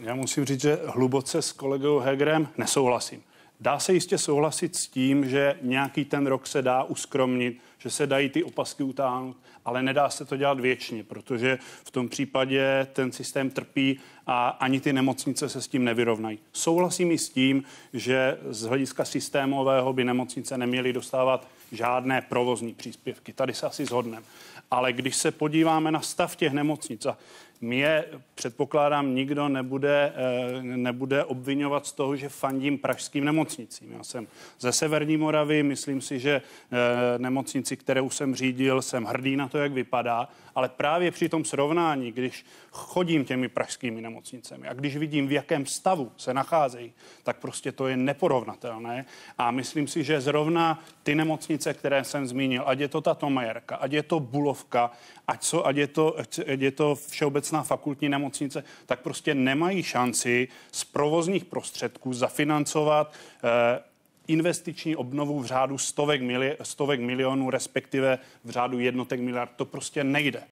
Já musím říct, že hluboce s kolegou Hegrem nesouhlasím. Dá se jistě souhlasit s tím, že nějaký ten rok se dá uskromnit, že se dají ty opasky utáhnout, ale nedá se to dělat věčně, protože v tom případě ten systém trpí a ani ty nemocnice se s tím nevyrovnají. Souhlasím i s tím, že z hlediska systémového by nemocnice neměly dostávat žádné provozní příspěvky. Tady se asi zhodneme. Ale když se podíváme na stav těch nemocnic a mě, předpokládám, nikdo nebude, eh, nebude obvinovat z toho, že fandím pražským nemocnicím. Já jsem ze Severní Moravy, myslím si, že eh, nemocnice nemocnici, kterou jsem řídil, jsem hrdý na to, jak vypadá, ale právě při tom srovnání, když chodím těmi pražskými nemocnicemi a když vidím, v jakém stavu se nacházejí, tak prostě to je neporovnatelné. A myslím si, že zrovna ty nemocnice, které jsem zmínil, ať je to ta Tomajerka, ať je to Bulovka, ať, co, ať, je to, ať je to Všeobecná fakultní nemocnice, tak prostě nemají šanci z provozních prostředků zafinancovat eh, investiční obnovu v řádu stovek, mili- stovek milionů, respektive v řádu jednotek miliard. To prostě nejde.